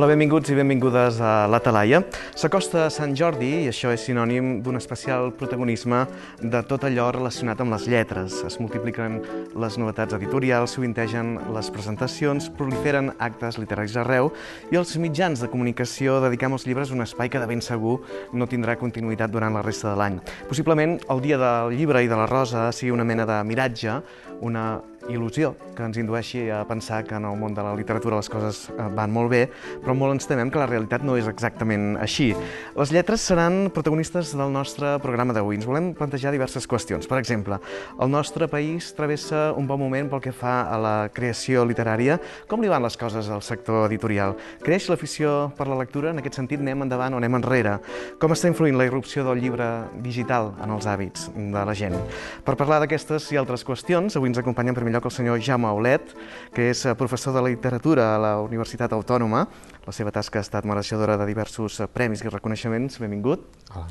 Hola, benvinguts i benvingudes a La Talaia. S'acosta Sant Jordi i això és sinònim d'un especial protagonisme de tot allò relacionat amb les lletres. Es multipliquen les novetats editorials, sovintegen les presentacions, proliferen actes literaris arreu i els mitjans de comunicació dedicam als llibres un espai que de ben segur no tindrà continuïtat durant la resta de l'any. Possiblement el dia del llibre i de la rosa sigui una mena de miratge, una il·lusió que ens indueixi a pensar que en el món de la literatura les coses eh, van molt bé, però molt ens temem que la realitat no és exactament així. Les lletres seran protagonistes del nostre programa d'avui. Ens volem plantejar diverses qüestions. Per exemple, el nostre país travessa un bon moment pel que fa a la creació literària. Com li van les coses al sector editorial? Creix l'afició per la lectura? En aquest sentit, anem endavant o anem enrere? Com està influint la irrupció del llibre digital en els hàbits de la gent? Per parlar d'aquestes i altres qüestions, avui ens acompanyen primer primer lloc el senyor Jaume Aulet, que és eh, professor de literatura a la Universitat Autònoma. La seva tasca ha estat mereixedora de diversos eh, premis i reconeixements. Benvingut. Hola.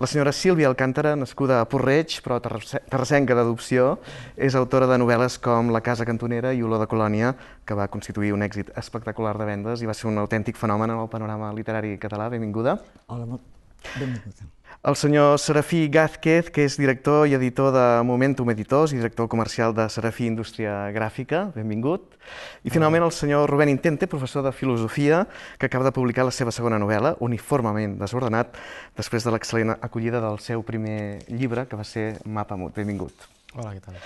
La senyora Sílvia Alcàntara, nascuda a Porreig, però terrassenca d'adopció, és autora de novel·les com La casa cantonera i Olor de colònia, que va constituir un èxit espectacular de vendes i va ser un autèntic fenomen en el panorama literari català. Benvinguda. Hola, benvinguda el senyor Serafí Gázquez, que és director i editor de Momentum Editors i director comercial de Serafí Indústria Gràfica, benvingut. I finalment el senyor Rubén Intente, professor de Filosofia, que acaba de publicar la seva segona novel·la, Uniformament desordenat, després de l'excel·lent acollida del seu primer llibre, que va ser Mapa Mut. Benvingut. Hola, què tal?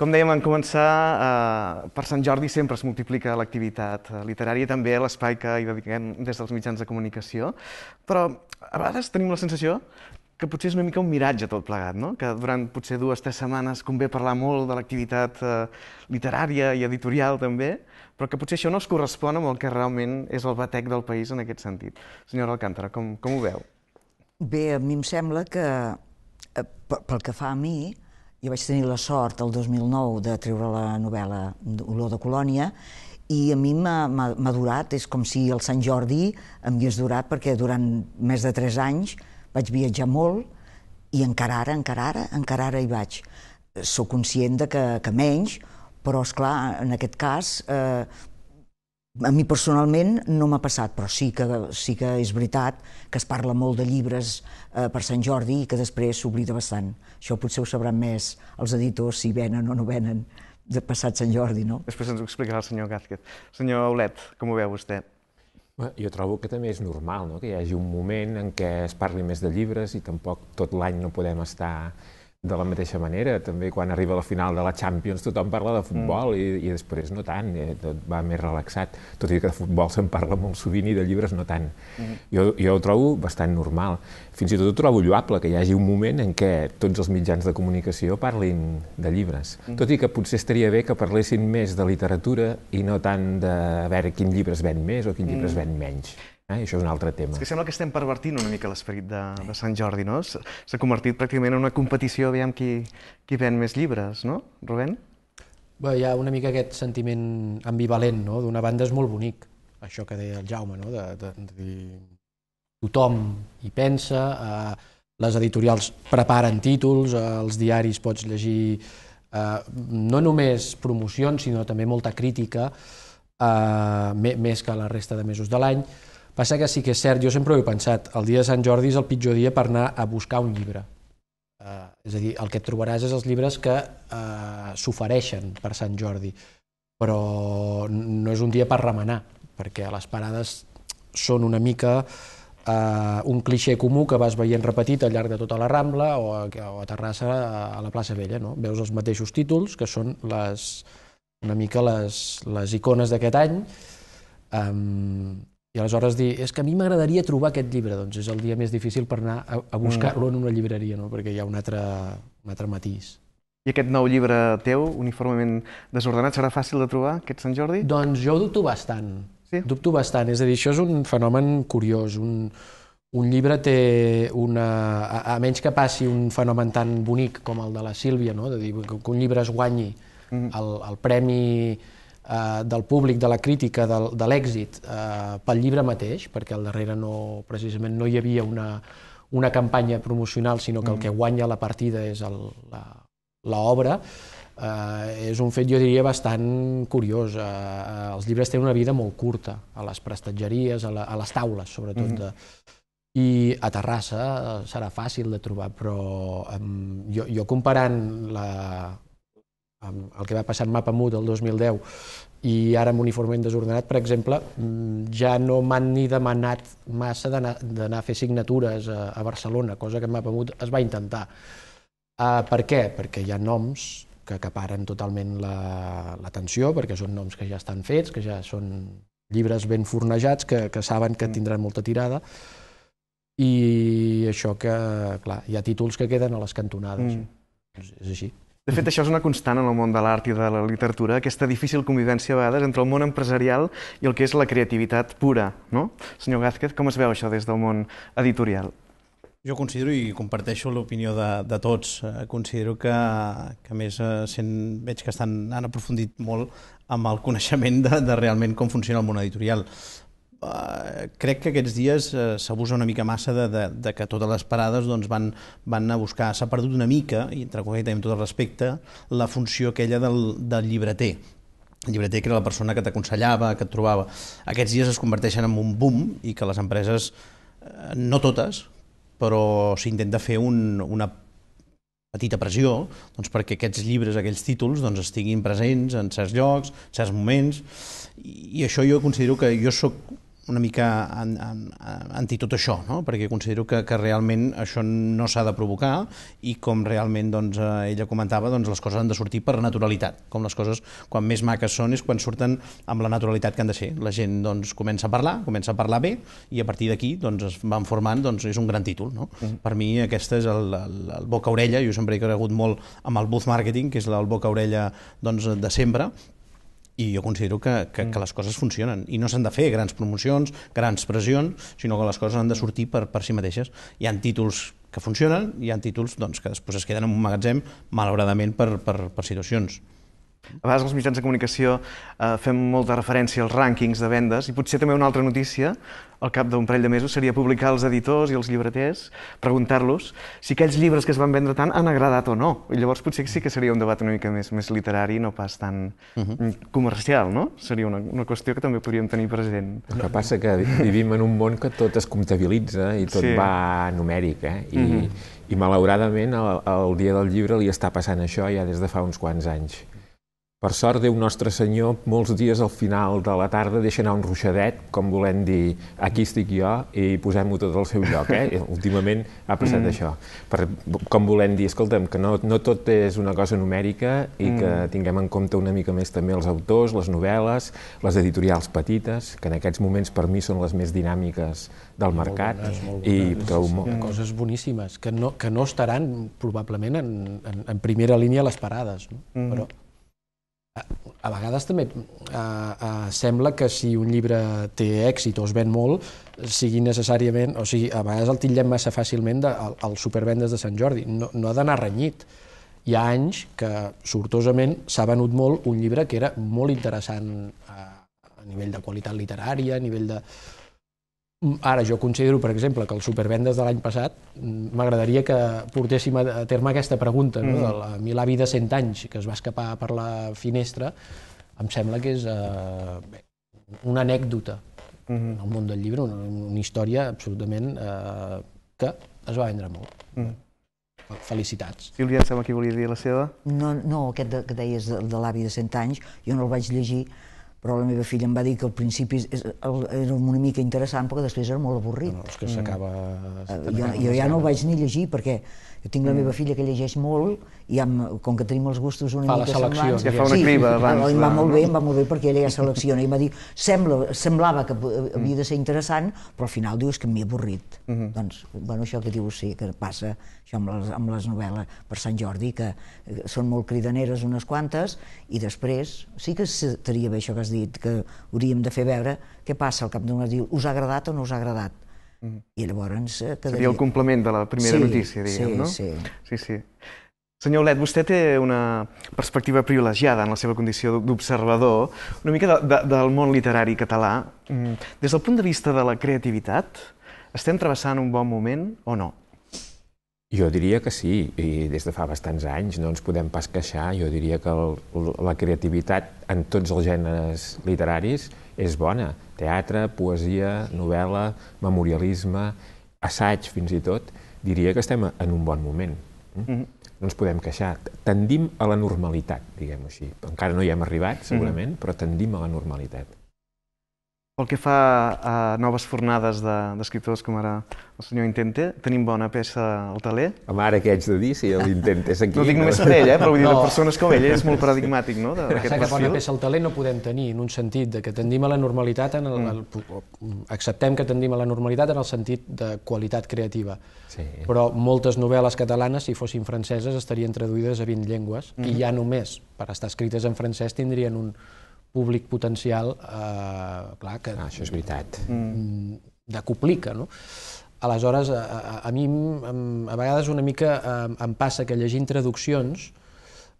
Com dèiem en començar, eh, per Sant Jordi sempre es multiplica l'activitat eh, literària, també l'espai que hi dediquem des dels mitjans de comunicació, però a vegades tenim la sensació que potser és una mica un miratge tot plegat, no? que durant potser dues o tres setmanes convé parlar molt de l'activitat eh, literària i editorial també, però que potser això no es correspon amb el que realment és el batec del país en aquest sentit. Senyora Alcántara, com, com ho veu? Bé, a mi em sembla que, eh, pel que fa a mi, jo vaig tenir la sort el 2009 de treure la novel·la Olor de Colònia i a mi m'ha durat, és com si el Sant Jordi em hagués durat, perquè durant més de tres anys vaig viatjar molt i encara ara, encara ara, encara ara hi vaig. Soc conscient de que, que menys, però, és clar en aquest cas, eh, a mi personalment no m'ha passat, però sí que, sí que és veritat que es parla molt de llibres eh, per Sant Jordi i que després s'oblida bastant. Això potser ho sabran més els editors si venen o no venen de passat Sant Jordi, no? Després ens ho explicarà el senyor Gàzquez. Senyor Aulet, com ho veu vostè? Jo trobo que també és normal no? que hi hagi un moment en què es parli més de llibres i tampoc tot l'any no podem estar de la mateixa manera, també quan arriba la final de la Champions tothom parla de futbol mm. i, i després no tant, eh, tot va més relaxat, tot i que de futbol se'n parla molt sovint i de llibres no tant. Mm. Jo, jo ho trobo bastant normal. Fins i tot ho trobo lloable que hi hagi un moment en què tots els mitjans de comunicació parlin de llibres, mm. tot i que potser estaria bé que parlessin més de literatura i no tant de a veure quin llibre es ven més o quin llibre mm. es ven menys. Eh? I això és un altre tema. És que sembla que estem pervertint una mica l'esperit de, de Sant Jordi, no? S'ha convertit pràcticament en una competició, aviam qui, qui ven més llibres, no, Rubén? Bé, hi ha una mica aquest sentiment ambivalent, no? D'una banda és molt bonic, això que deia el Jaume, no? De, de, de dir... Tothom hi pensa, eh, les editorials preparen títols, eh, els diaris pots llegir eh, no només promocions, sinó també molta crítica, eh, més que la resta de mesos de l'any, Passa que sí que és cert, jo sempre ho he pensat, el dia de Sant Jordi és el pitjor dia per anar a buscar un llibre. Uh, és a dir, el que et trobaràs és els llibres que uh, s'ofereixen per Sant Jordi, però no és un dia per remenar, perquè les parades són una mica eh, uh, un cliché comú que vas veient repetit al llarg de tota la Rambla o a, o a Terrassa, a, a la plaça Vella. No? Veus els mateixos títols, que són les, una mica les, les icones d'aquest any, um, i aleshores dir, és que a mi m'agradaria trobar aquest llibre, doncs és el dia més difícil per anar a, a buscar-lo en una llibreria, no? perquè hi ha un altre, un altre matís. I aquest nou llibre teu, uniformement desordenat, serà fàcil de trobar aquest Sant Jordi? Doncs jo ho dubto bastant. Sí? Dubto bastant, és a dir, això és un fenomen curiós. Un, un llibre té una... A, a menys que passi un fenomen tan bonic com el de la Sílvia, no? de dir, que un llibre es guanyi mm. el, el premi eh, del públic, de la crítica, de, de l'èxit eh, pel llibre mateix, perquè al darrere no, precisament no hi havia una, una campanya promocional, sinó que el que mm. guanya la partida és l'obra, eh, és un fet, jo diria, bastant curiós. Eh, eh, els llibres tenen una vida molt curta, a les prestatgeries, a, la, a les taules, sobretot, mm -hmm. de, i a Terrassa eh, serà fàcil de trobar, però um, jo, jo comparant la, amb el que va passar en Mapa Mood el 2010 i ara amb uniforment desordenat, per exemple, mm, ja no m'han ni demanat massa d'anar a fer signatures a, a Barcelona, cosa que en Mapa Mood es va intentar. Uh, per què? Perquè hi ha noms que acaparen totalment l'atenció, la, perquè són noms que ja estan fets, que ja són llibres ben fornejats, que, que saben que mm. tindran molta tirada, i això que, clar, hi ha títols que queden a les cantonades. Mm. És, és així. De fet, això és una constant en el món de l'art i de la literatura, aquesta difícil convivència a vegades entre el món empresarial i el que és la creativitat pura, no? Senyor Gázquez, com es veu això des del món editorial? Jo considero i comparteixo l'opinió de, de tots. Eh, considero que, que a més eh, sent, veig que estan, han aprofundit molt amb el coneixement de, de realment com funciona el món editorial. Eh, crec que aquests dies eh, s'abusa una mica massa de, de, de que totes les parades doncs, van, van a buscar, s'ha perdut una mica, i entre qual amb tot el respecte, la funció aquella del, del llibreter, el llibreter que era la persona que t'aconsellava, que et trobava. Aquests dies es converteixen en un boom i que les empreses, eh, no totes, però s'intenta fer un, una petita pressió doncs, perquè aquests llibres, aquells títols, doncs, estiguin presents en certs llocs, en certs moments, i, i això jo considero que jo sóc una mica anti tot això, no? perquè considero que, que realment això no s'ha de provocar i com realment doncs, eh, ella comentava, doncs, les coses han de sortir per naturalitat, com les coses quan més maques són és quan surten amb la naturalitat que han de ser. La gent doncs, comença a parlar, comença a parlar bé i a partir d'aquí doncs, es van formant, doncs, és un gran títol. No? Mm Per mi aquesta és el, el, el boca-orella, jo sempre he cregut molt amb el booth marketing, que és el boca-orella doncs, de sempre, i jo considero que, que, mm. que les coses funcionen i no s'han de fer grans promocions, grans pressions, sinó que les coses han de sortir per, per si mateixes. Hi han títols que funcionen, i hi han títols doncs, que després es queden en un magatzem, malauradament, per, per, per situacions. A vegades els mitjans de comunicació eh, fem molta referència als rànquings de vendes i potser també una altra notícia, al cap d'un parell de mesos, seria publicar als editors i els llibreters, preguntar-los si aquells llibres que es van vendre tant han agradat o no. I llavors potser sí que seria un debat una mica més, més literari, no pas tan uh mhm. -huh. Mm, comercial, no? Seria una, una qüestió que també podríem tenir present. El que passa que vivim en un món que tot es comptabilitza i tot sí. va numèric, eh? I, uh mhm. -huh. i malauradament el, el Dia del Llibre li està passant això ja des de fa uns quants anys. Per sort, Déu Nostre Senyor, molts dies al final de la tarda deixa anar un ruixadet, com volem dir, aquí estic jo, i posem-ho tot al seu lloc, eh? Últimament ha passat mm. això. Per, com volem dir, escolta'm, que no, no tot és una cosa numèrica i mm. que tinguem en compte una mica més també els autors, les novel·les, les editorials petites, que en aquests moments per mi són les més dinàmiques del mercat. bones, molt bones. I que ho... Coses boníssimes, que no, que no estaran probablement en, en, en primera línia les parades, no? Mm. però a vegades també eh, eh, sembla que si un llibre té èxit o es ven molt, sigui necessàriament, o sigui, a vegades el titllem massa fàcilment de, al, al supervendes de Sant Jordi. No, no ha d'anar renyit. Hi ha anys que, sortosament, s'ha venut molt un llibre que era molt interessant eh, a nivell de qualitat literària, a nivell de, Ara jo considero, per exemple, que els supervendes de l'any passat mm, m'agradaria que portéssim a terme aquesta pregunta, no? Mm. la Milavi de 100 anys, que es va escapar per la finestra, em sembla que és eh, bé, una anècdota mm -hmm. en el món del llibre, una, una història absolutament eh, que es va vendre molt. Mm. Felicitats. Sílvia, em sembla que volia dir la seva. No, no aquest de, que deies de, de l'avi de 100 anys, jo no el vaig llegir, però la meva filla em va dir que al principi era una mica interessant, però després era molt avorrit. No, és que s'acaba... Mm. Eh, jo, jo ja no el vaig ni llegir, perquè jo tinc la meva mm. filla que llegeix molt i amb, com que tenim els gustos una fa mica semblants... Ja fa una criba sí, abans. Em va molt bé, va molt bé perquè ella ja selecciona i m'ha dit, sembla, semblava que mm. havia de ser interessant, però al final dius que m'hi he avorrit. Uh mm-hmm. -huh. Doncs, bueno, això que dius sí, que passa això amb les, amb les novel·les per Sant Jordi, que eh, són molt cridaneres unes quantes, i després sí que seria bé això que has dit, que hauríem de fer veure què passa al cap d'una... Us ha agradat o no us ha agradat? I llavors... Eh, quedaria... Seria el complement de la primera sí, notícia, diguem, sí, no? Sí, sí. sí. Senyor Olet, vostè té una perspectiva privilegiada en la seva condició d'observador, una mica de, de, del món literari català. Mm, des del punt de vista de la creativitat, estem travessant un bon moment o no? Jo diria que sí, i des de fa bastants anys no ens podem pas queixar. Jo diria que el, la creativitat en tots els gèneres literaris és bona teatre, poesia, novel·la, memorialisme, assaig fins i tot, diria que estem en un bon moment. Mm -hmm. No ens podem queixar. Tendim a la normalitat, diguem-ho així. Encara no hi hem arribat, segurament, mm -hmm. però tendim a la normalitat. Pel que fa a noves fornades d'escriptors, de, com ara el senyor Intente, tenim bona peça al taler. Home, ara què haig de dir, si l'Intente és aquí? No dic només per ell, eh? però vull dir, no. persones com ell és molt paradigmàtic, no?, d'aquest perfil. Que bona peça al taler no podem tenir, en un sentit de que tendim a la normalitat, en el, mm. el, acceptem que tendim a la normalitat en el sentit de qualitat creativa. Sí. Però moltes novel·les catalanes, si fossin franceses, estarien traduïdes a 20 llengües, mm -hmm. i mm-hmm. ja només per estar escrites en francès tindrien un, públic potencial, eh, clar, que... Ah, això és veritat. Mm, Decuplica, no? Aleshores, a, a, a mi a, a vegades una mica em, eh, em passa que llegint traduccions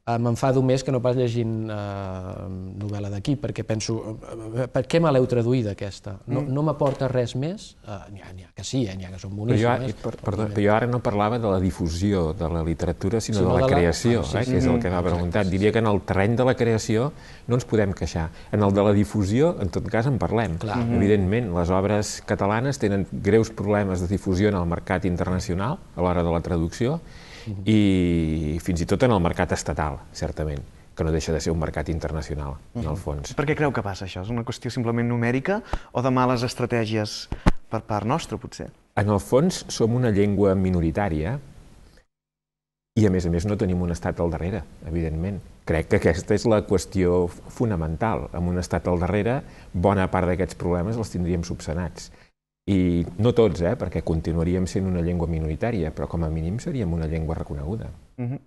m'enfado més que no pas llegint eh, novel·la d'aquí, perquè penso, eh, eh, per què me l'heu traduïda aquesta? No, mm. no m'aporta res més? Eh, n'hi ha, ha que sí, eh, n'hi ha que són boníssimes. Però jo, per, perdó, però jo ara no parlava de la difusió de la literatura, sinó, sinó de, la de la creació, ah, sí, eh, sí, que és el que m'ha preguntat. Diria que en el terreny de la creació no ens podem queixar. En el de la difusió, en tot cas, en parlem. Clar. Mm -hmm. Evidentment, les obres catalanes tenen greus problemes de difusió en el mercat internacional a l'hora de la traducció, Mm-hmm. i fins i tot en el mercat estatal, certament que no deixa de ser un mercat internacional, mm. en el mm-hmm. fons. Per què creu que passa això? És una qüestió simplement numèrica o de males estratègies per part nostra, potser? En el fons, som una llengua minoritària i, a més a més, no tenim un estat al darrere, evidentment. Crec que aquesta és la qüestió fonamental. Amb un estat al darrere, bona part d'aquests problemes els tindríem subsanats. I no tots, eh, perquè continuaríem sent una llengua minoritària, però com a mínim seríem una llengua reconeguda. Mm -hmm.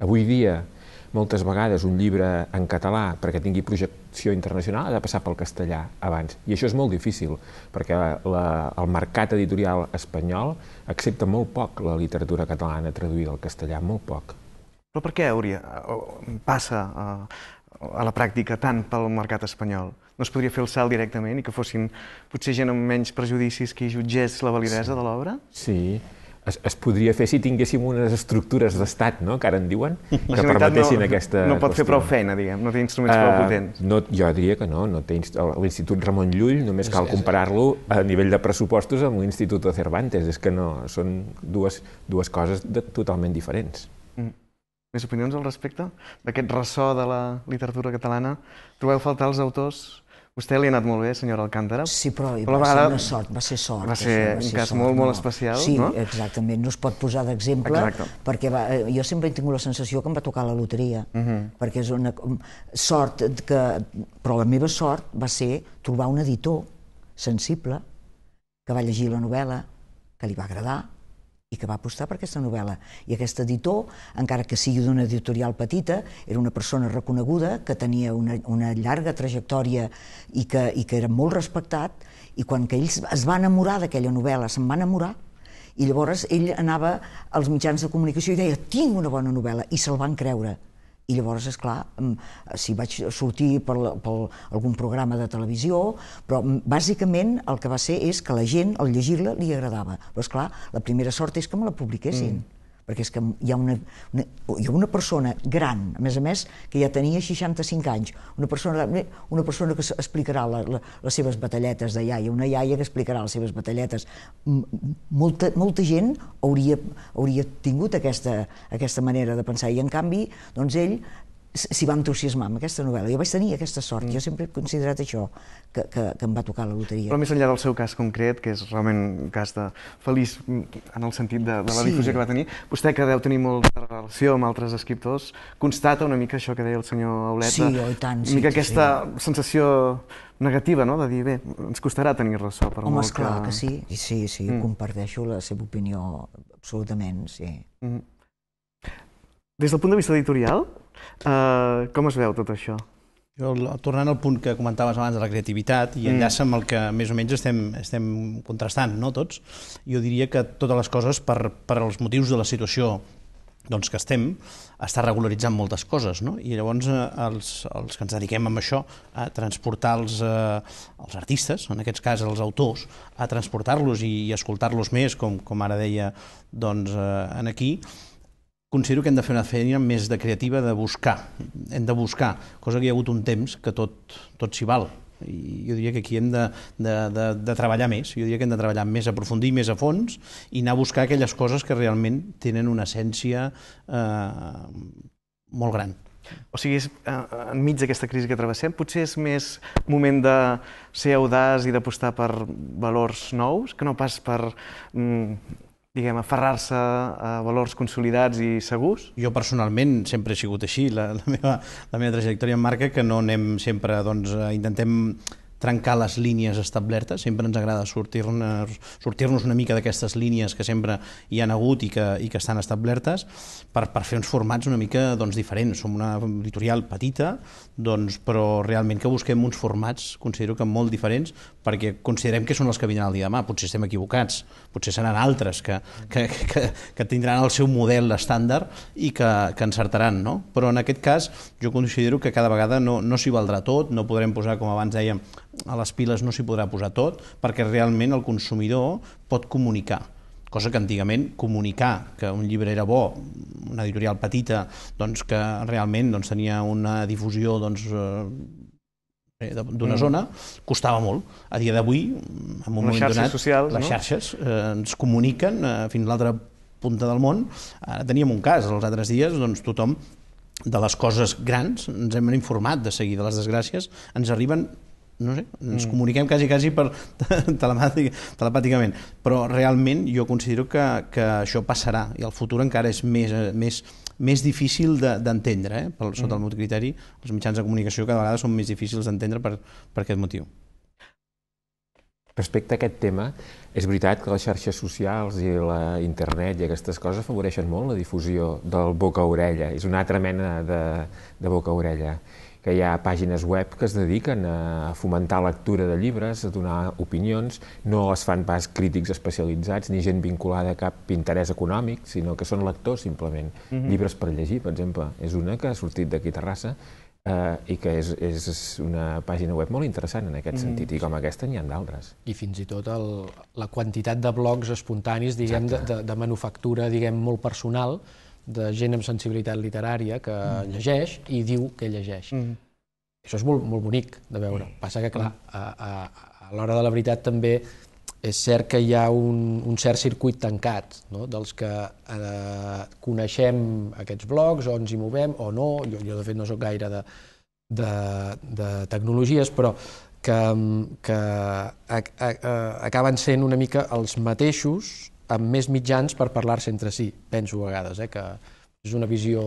Avui dia, moltes vegades un llibre en català, perquè tingui projecció internacional, ha de passar pel castellà abans. I això és molt difícil, perquè la, el mercat editorial espanyol accepta molt poc la literatura catalana traduïda al castellà, molt poc. Però per què, Hauria, eh, passa a, eh, a la pràctica tant pel mercat espanyol? no es podria fer el salt directament i que fossin potser gent amb menys prejudicis que hi jutgés la validesa sí. de l'obra? Sí, es, es podria fer si tinguéssim unes estructures d'estat, no?, que ara en diuen, la que permetessin no, aquesta... No pot qüestió. fer prou feina, diguem, no té instruments uh, prou ah, potents. No, jo diria que no, no té l'Institut Ramon Llull, només cal comparar-lo a nivell de pressupostos amb l'Institut de Cervantes, és que no, són dues, dues coses de, totalment diferents. Mm. Més opinions al respecte d'aquest ressò de la literatura catalana? Trobeu faltar els autors Vostè li ha anat molt bé, senyora Alcántara. Sí, però, però va vegada... ser una sort, va ser sort. Va ser això, va un ser cas sort, molt, molt especial, sí, no? Sí, exactament, no es pot posar d'exemple, perquè va, eh, jo sempre he tingut la sensació que em va tocar la loteria, uh mhm. -huh. perquè és una um, sort que... Però la meva sort va ser trobar un editor sensible que va llegir la novel·la, que li va agradar, i que va apostar per aquesta novel·la. I aquest editor, encara que sigui d'una editorial petita, era una persona reconeguda, que tenia una, una llarga trajectòria i que, i que era molt respectat, i quan que ells es va enamorar d'aquella novel·la, se'n va enamorar, i llavors ell anava als mitjans de comunicació i deia, tinc una bona novel·la, i se'l van creure. I llavors, és clar, mm, si vaig sortir per, la, per algun programa de televisió, però mm, bàsicament el que va ser és que la gent, al llegir-la, li agradava. Però, és clar, la primera sort és que me la publiquessin. Mm perquè és que hi ha una, una, hi ha una persona gran, a més a més, que ja tenia 65 anys, una persona, una persona que explicarà la, la, les seves batalletes de iaia, una iaia que explicarà les seves batalletes. Molta, molta gent hauria, hauria tingut aquesta, aquesta manera de pensar i, en canvi, doncs ell s'hi va entusiasmar amb aquesta novel·la. Jo vaig tenir aquesta sort, mm. jo sempre he considerat això, que, que, que em va tocar la loteria. Però més enllà del seu cas concret, que és realment un cas de feliç mm, en el sentit de, de la sí. difusió que va tenir, vostè que deu tenir molta relació amb altres escriptors, constata una mica això que deia el senyor Auleta, sí, oi oh, tant, sí, una mica sí, aquesta sí. sensació negativa, no?, de dir, bé, ens costarà tenir ressò per Home, molt esclar que... que sí, I sí, sí, mm. comparteixo la seva opinió absolutament, sí. Mm. Des del punt de vista editorial, eh, com es veu tot això? Jo, tornant al punt que comentaves abans de la creativitat i mm. enllaça amb el que més o menys estem, estem contrastant, no tots, jo diria que totes les coses, per, per als motius de la situació doncs, que estem, està regularitzant moltes coses, no? I llavors eh, els, els que ens dediquem a això, a transportar els, eh, els artistes, en aquests cas els autors, a transportar-los i, i escoltar-los més, com, com ara deia doncs, eh, en aquí, considero que hem de fer una feina més de creativa, de buscar. Hem de buscar, cosa que hi ha hagut un temps que tot, tot s'hi val. I jo diria que aquí hem de, de, de, de treballar més, jo diria que hem de treballar més, aprofundir més a fons i anar a buscar aquelles coses que realment tenen una essència eh, molt gran. O sigui, és, eh, enmig d'aquesta crisi que travessem, potser és més moment de ser audaç i d'apostar per valors nous que no pas per mm, diguem, aferrar-se a valors consolidats i segurs? Jo personalment sempre he sigut així. La, la, meva, la meva trajectòria em marca que no anem sempre, doncs, intentem trencar les línies establertes, sempre ens agrada sortir-nos sortir una mica d'aquestes línies que sempre hi han hagut i que, i que estan establertes per, per fer uns formats una mica doncs, diferents. Som una editorial petita, doncs, però realment que busquem uns formats, considero que molt diferents, perquè considerem que són els que vindran el dia demà. Potser estem equivocats, potser seran altres que, que, que, que tindran el seu model estàndard i que, que encertaran. No? Però en aquest cas jo considero que cada vegada no, no s'hi valdrà tot, no podrem posar, com abans dèiem, a les piles no s'hi podrà posar tot, perquè realment el consumidor pot comunicar cosa que antigament comunicar que un llibre era bo, una editorial petita, doncs que realment doncs, tenia una difusió doncs, eh, d'una mm. zona, costava molt. A dia d'avui, en un moment donat, socials, les no? xarxes eh, ens comuniquen eh, fins a l'altra punta del món. Ara teníem un cas, els altres dies doncs, tothom de les coses grans, ens hem informat de seguir de les desgràcies, ens arriben no sé, ens mm. comuniquem quasi, quasi per telemàtic, telepàticament, però realment jo considero que, que això passarà i el futur encara és més, eh, més, més difícil d'entendre, de, eh? per, sota mm. el meu criteri, els mitjans de comunicació cada vegada són més difícils d'entendre per, per aquest motiu. Respecte a aquest tema, és veritat que les xarxes socials i la internet i aquestes coses afavoreixen molt la difusió del boca-orella, és una altra mena de, de boca-orella que hi ha pàgines web que es dediquen a fomentar lectura de llibres, a donar opinions, no es fan pas crítics especialitzats ni gent vinculada a cap interès econòmic, sinó que són lectors simplement. Mm -hmm. Llibres per llegir, per exemple, és una que ha sortit d'aquí Terrassa eh, i que és, és una pàgina web molt interessant en aquest mm -hmm. sentit, i com aquesta n'hi ha d'altres. I fins i tot el, la quantitat de blogs espontanis, diguem, de, de, de manufactura, diguem, molt personal, de gent amb sensibilitat literària que mm. llegeix i diu que llegeix. Mm. Això és molt, molt bonic de veure. Mm. Passa que, clar, mm. a, a, a l'hora de la veritat també és cert que hi ha un, un cert circuit tancat, no? dels que eh, coneixem aquests blogs, o ens hi movem, o no, jo, jo de fet no sóc gaire de, de, de tecnologies, però que, mm, que a, a, a, acaben sent una mica els mateixos amb més mitjans per parlar-se entre si, penso a vegades, eh, que és una visió...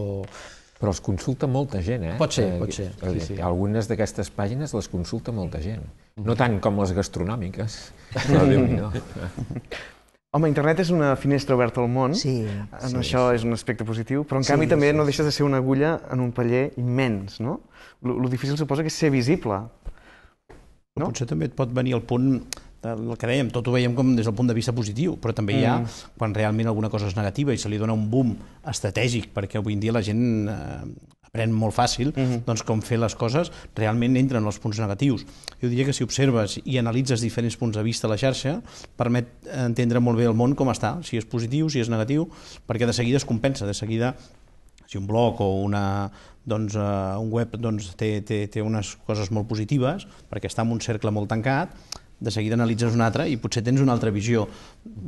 Però els consulta molta gent, eh? Pot ser, eh, pot ser. Eh, sí, eh, sí. Algunes d'aquestes pàgines les consulta molta gent. Mm-hmm. No tant com les gastronòmiques, però déu nhi Home, internet és una finestra oberta al món, sí, en sí, això sí. és un aspecte positiu, però en sí, canvi també sí, no deixes de ser una agulla en un paller immens, no? Lo, difícil suposa que és ser visible. No? Potser també et pot venir el punt Eh, el que dèiem, tot ho veiem com des del punt de vista positiu, però també hi ha, mm. quan realment alguna cosa és negativa i se li dona un boom estratègic, perquè avui en dia la gent eh, aprèn molt fàcil, mm-hmm. doncs com fer les coses, realment entren els punts negatius. Jo diria que si observes i analitzes diferents punts de vista a la xarxa, permet entendre molt bé el món com està, si és positiu, si és negatiu, perquè de seguida es compensa, de seguida si un blog o una, doncs, uh, un web doncs, té, té, té unes coses molt positives, perquè està en un cercle molt tancat, de seguida analitzes una altra i potser tens una altra visió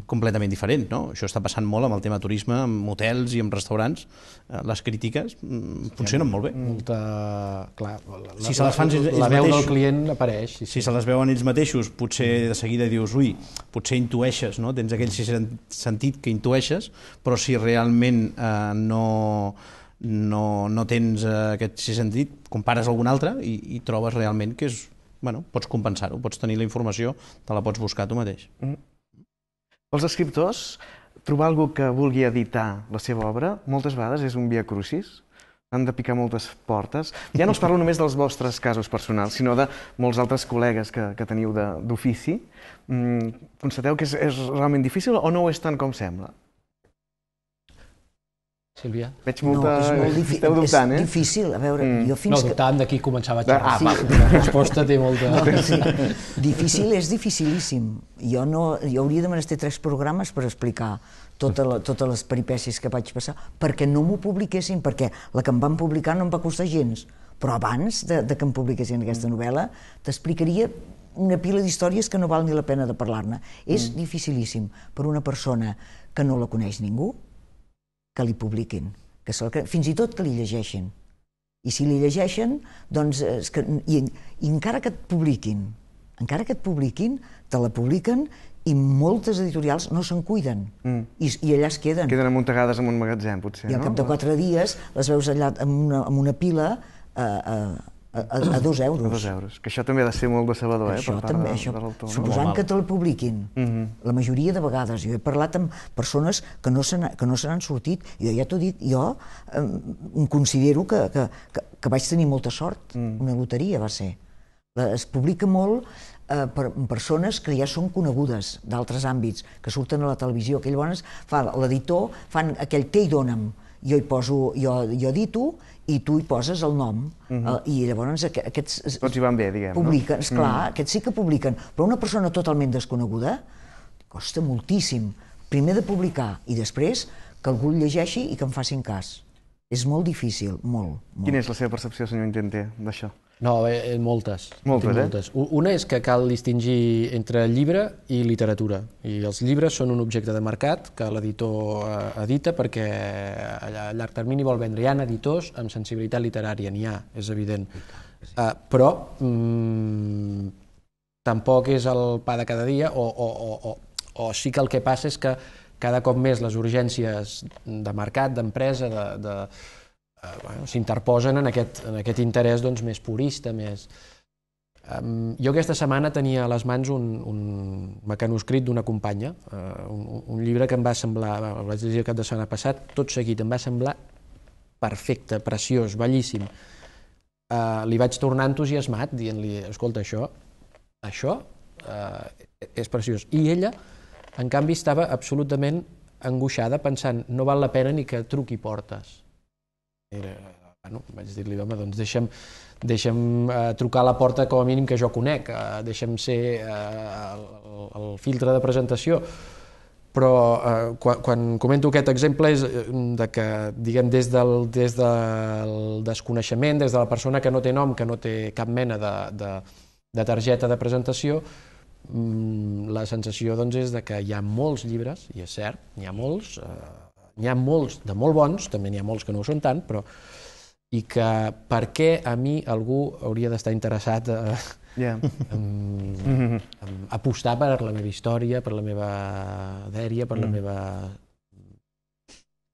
completament diferent. No? Això està passant molt amb el tema turisme, amb hotels i amb restaurants. Eh, les crítiques mm, funcionen molt bé. Molta... Clar, la, si se les fan ells, la veu mateixos, del client apareix. Sí, sí. Si se les veuen ells mateixos, potser de seguida dius, ui, potser intueixes, no? tens aquell sentit que intueixes, però si realment eh, no no, no tens eh, aquest sentit, compares algun altre i, i trobes realment que és bueno, pots compensar-ho, pots tenir la informació, te la pots buscar tu mateix. Mm. Els escriptors, trobar algú que vulgui editar la seva obra, moltes vegades és un via crucis, han de picar moltes portes. Ja no us parlo només dels vostres casos personals, sinó de molts altres col·legues que, que teniu d'ofici. Mm, constateu que és, és realment difícil o no ho és tant com sembla? Sílvia? Veig molta... No, és molt difícil. Esteu dubtant, eh? És difícil, a veure, mm. jo fins no, que... No, dubtant, d'aquí començava a xerrar. Ah, sí, va. la resposta té molta... No, sí. Difícil és dificilíssim. Jo, no, jo hauria de menester tres programes per explicar tota la, totes les peripècies que vaig passar, perquè no m'ho publiquessin, perquè la que em van publicar no em va costar gens. Però abans de, de que em publiquessin aquesta mm. novel·la, t'explicaria una pila d'històries que no val ni la pena de parlar-ne. És mm. dificilíssim per una persona que no la coneix ningú, que li publiquin, que, se que fins i tot que li llegeixin. I si li llegeixen, doncs, eh, és que, i, i encara que et publiquin, encara que et publiquin, te la publiquen i moltes editorials no se'n cuiden mm. i, i allà es queden. Queden amuntegades en un magatzem, potser, I al cap no? de quatre dies les veus allà amb una, amb una pila eh, eh, a, a, a dos euros. A dos euros, que això també ha de ser molt decebedor, eh, això per part també, de, això, de Suposant que te la publiquin, Uh mhm. -huh. la majoria de vegades, jo he parlat amb persones que no se que no n'han sortit, jo ja t'ho he dit, jo eh, considero que, que, que, que vaig tenir molta sort, -huh. Mm. una loteria va ser. Es publica molt eh, per persones que ja són conegudes d'altres àmbits, que surten a la televisió, que bones fa l'editor, fan aquell té i dona'm, jo hi poso, jo, jo dito i tu hi poses el nom. Uh -huh. uh, I llavors aqu aquests... Tots hi van bé, diguem, publiquen, no? Esclar, mhm. uh -huh. aquests sí que publiquen, però una persona totalment desconeguda costa moltíssim, primer de publicar i després que algú el llegeixi i que em facin cas. És molt difícil, molt. molt. Quina és la seva percepció, senyor Intenté, d'això? No, eh, eh moltes. Moltes, eh? moltes. Una és que cal distingir entre llibre i literatura. I els llibres són un objecte de mercat que l'editor eh, edita perquè eh, a llarg termini vol vendre. Hi ha editors amb sensibilitat literària, n'hi ha, és evident. Eh, però mm, tampoc és el pa de cada dia o, o, o, o, o sí que el que passa és que cada cop més les urgències de mercat, d'empresa, de, de, eh, bueno, s'interposen en, aquest, en aquest interès doncs, més purista, més... Um, jo aquesta setmana tenia a les mans un, un mecanoscrit d'una companya, uh, un, un llibre que em va semblar, el vaig llegir el cap de setmana passat, tot seguit, em va semblar perfecte, preciós, bellíssim. Uh, li vaig tornar entusiasmat, dient-li, escolta, això, això uh, és preciós. I ella, en canvi, estava absolutament angoixada, pensant, no val la pena ni que truqui portes era, bueno, vaig dir-li, home, doncs deixa'm, deixa'm eh, trucar a la porta com a mínim que jo conec, eh, deixa'm ser eh, el, el, filtre de presentació. Però eh, quan, quan comento aquest exemple és eh, de que, diguem, des del, des del desconeixement, des de la persona que no té nom, que no té cap mena de, de, de targeta de presentació, mm, la sensació doncs, és de que hi ha molts llibres, i és cert, n'hi ha molts, eh, n'hi ha molts de molt bons, també n'hi ha molts que no ho són tant, però i que per què a mi algú hauria d'estar interessat a, eh, yeah. en, en, apostar per la meva història, per la meva dèria, per mm. la meva...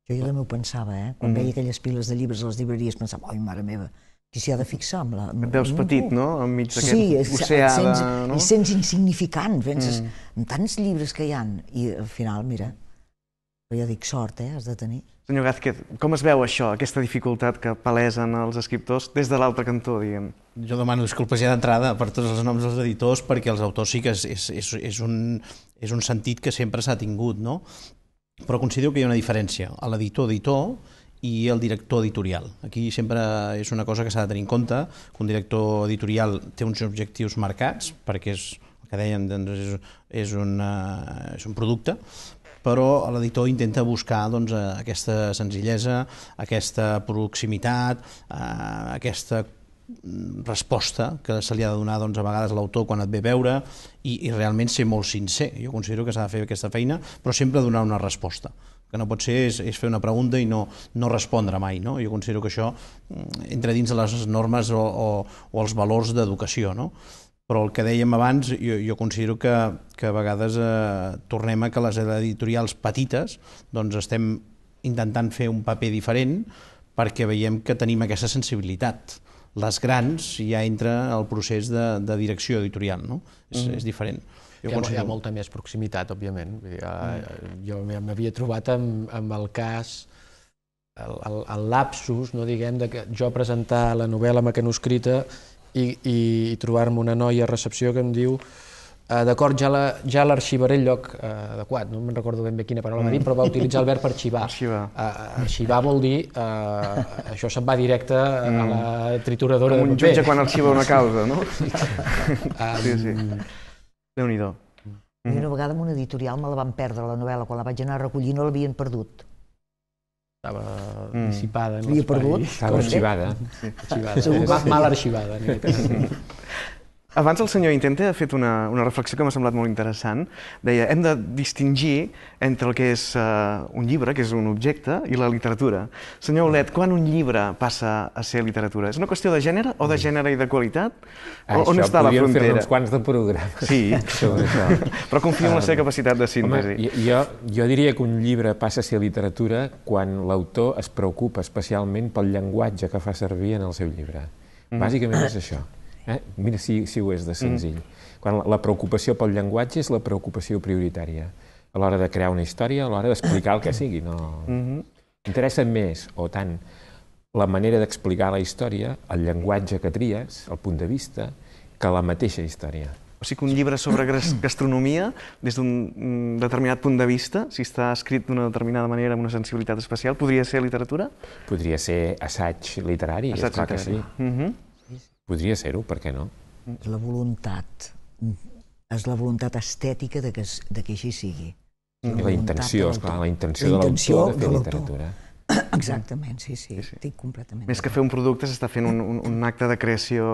Jo ja també ho pensava, eh? Quan mm. veia aquelles piles de llibres a les llibreries pensava, oi, mare meva, qui s'hi ha de fixar amb la... Et veus petit, no? Enmig d'aquest sí, oceà sents, de... No? I sents insignificant, penses, mm. amb tants llibres que hi han i al final, mira, jo dic sort, eh? Has de tenir. Senyor Gázquez, com es veu això, aquesta dificultat que palesen els escriptors des de l'altre cantó, diguem? Jo demano disculpes ja d'entrada per tots els noms dels editors, perquè els autors sí que és, és, és, és, un, és un sentit que sempre s'ha tingut, no? Però considero que hi ha una diferència. A l'editor-editor i el director editorial. Aquí sempre és una cosa que s'ha de tenir en compte, que un director editorial té uns objectius marcats, perquè és, el que deien, doncs és, és, una, és un producte, però l'editor intenta buscar doncs, eh, aquesta senzillesa, aquesta proximitat, eh, aquesta mm, resposta que se li ha de donar doncs, a vegades l'autor quan et ve veure i, i realment ser molt sincer. Jo considero que s'ha de fer aquesta feina, però sempre donar una resposta. que no pot ser és, és fer una pregunta i no, no respondre mai. No? Jo considero que això mm, entra dins de les normes o, o, o els valors d'educació. No? Però el que dèiem abans, jo, jo considero que, que a vegades eh, tornem a que les editorials petites doncs estem intentant fer un paper diferent perquè veiem que tenim aquesta sensibilitat. Les grans ja entra al procés de, de direcció editorial, no? És, mm. és diferent. Jo hi, ha, considero... hi ha molta més proximitat, òbviament. Ha, ah, mm. Jo m'havia trobat amb, amb el cas, el, el, el lapsus, no diguem, de que jo presentar la novel·la mecanoscrita i, i, i trobar-me una noia a recepció que em diu eh, d'acord, ja l'arxivaré la, ja el lloc uh, adequat, no me'n recordo ben bé quina paraula mm. va dir, mm. però va utilitzar el verb arxivar. Arxivar. Uh, arxivar vol dir, eh, això se'n va directe mm. a la trituradora Com de paper. un jutge quan arxiva una causa, no? sí, sí. sí. Déu-n'hi-do. Mm. Una vegada en un editorial me la van perdre, la novel·la, quan la vaig anar a recollir no l'havien perdut estava mm. dissipada en l'espai. Estava arxivada. Sí. arxivada. sí, sí. mal arxivada. En abans el senyor Intente ha fet una, una reflexió que m'ha semblat molt interessant. Deia, hem de distingir entre el que és uh, un llibre, que és un objecte, i la literatura. Senyor Olet, quan un llibre passa a ser literatura? És una qüestió de gènere o de mm. gènere i de qualitat? O, això, on està la frontera? Això, uns quants de programes. Sí, però confio en la ah, seva capacitat de síntesi. Home, jo, jo diria que un llibre passa a ser literatura quan l'autor es preocupa especialment pel llenguatge que fa servir en el seu llibre. Mm. Bàsicament és això. Eh? Mira si, si ho és de senzill. Mm. Quan la, la preocupació pel llenguatge és la preocupació prioritària a l'hora de crear una història, a l'hora d'explicar el que sigui. No... Mm -hmm. Interessa més, o tant, la manera d'explicar la història, el llenguatge que tries, el punt de vista, que la mateixa història. O sigui que un llibre sobre gastronomia, des d'un mm, determinat punt de vista, si està escrit d'una determinada manera amb una sensibilitat especial, podria ser literatura? Podria ser assaig literari, assaig és clar literari. que sí. Uh mm-hmm. -huh. Podria ser-ho, per què no? La voluntat. És la voluntat estètica de que, de que així sigui. Mm. La, la intenció, esclar, la intenció la de l'autor de fer literatura. Exactament, sí, sí, sí, sí. estic completament... Més que fer un producte, s'està fent un, un, un acte de creació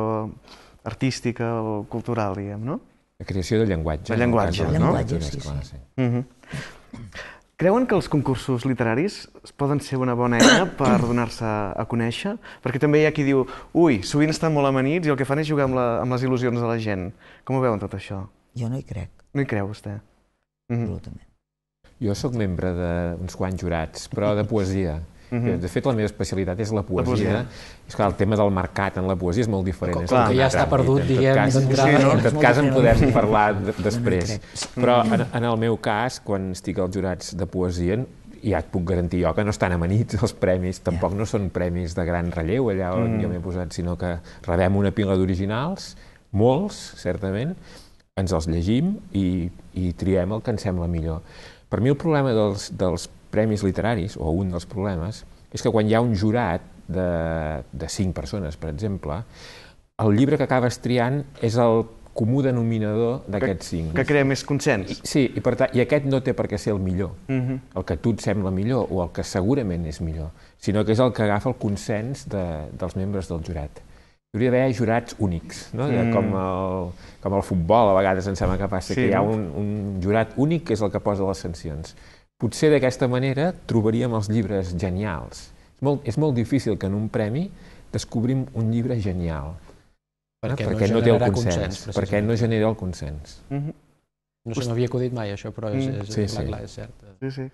artística o cultural, diguem, no? La creació de llenguatge. De llenguatge, no? Llenguatge, no? sí, sí. Clar, sí. Mhm. Creuen que els concursos literaris poden ser una bona eina per donar-se a conèixer? Perquè també hi ha qui diu, ui, sovint estan molt amanits i el que fan és jugar amb, la, amb les il·lusions de la gent. Com ho veuen tot això? Jo no hi crec. No hi creu vostè? Mm -hmm. Absolutament. Jo sóc membre d'uns quants jurats, però de poesia. Mm -hmm. De fet, la meva especialitat és la poesia. La poesia. És clar, el tema del mercat en la poesia és molt diferent. Com, clar, que ja està perdut, en diguem, cas, d'entrada. Sí, no? En tot cas, en podem parlar després. Però en, en el meu cas, quan estic als jurats de poesia, ja et puc garantir jo que no estan amanits els premis, tampoc yeah. no són premis de gran relleu allà on mm. jo m'he posat, sinó que rebem una pila d'originals, molts, certament, ens els llegim i, i triem el que ens sembla millor. Per mi el problema dels, dels premis literaris, o un dels problemes, és que quan hi ha un jurat de, de cinc persones, per exemple, el llibre que acabes triant és el comú denominador d'aquests cinc. Que crea més consens. I, sí, i, per tant, i aquest no té per què ser el millor, uh mhm. -huh. el que a tu et sembla millor o el que segurament és millor, sinó que és el que agafa el consens de, dels membres del jurat. Hi hauria d'haver jurats únics, no? mm. com, el, com el futbol, a vegades em sembla que passa, sí. que hi ha un, un jurat únic que és el que posa les sancions. Potser d'aquesta manera trobaríem els llibres genials. És molt, és molt difícil que en un premi descobrim un llibre genial. Eh? Perquè, no, perquè no, no té el consens, consens perquè no genera el consens. Mm -hmm. No se havia acudit mai això, però és, mm. és, sí, clar, sí. clar, és cert. Sí, sí.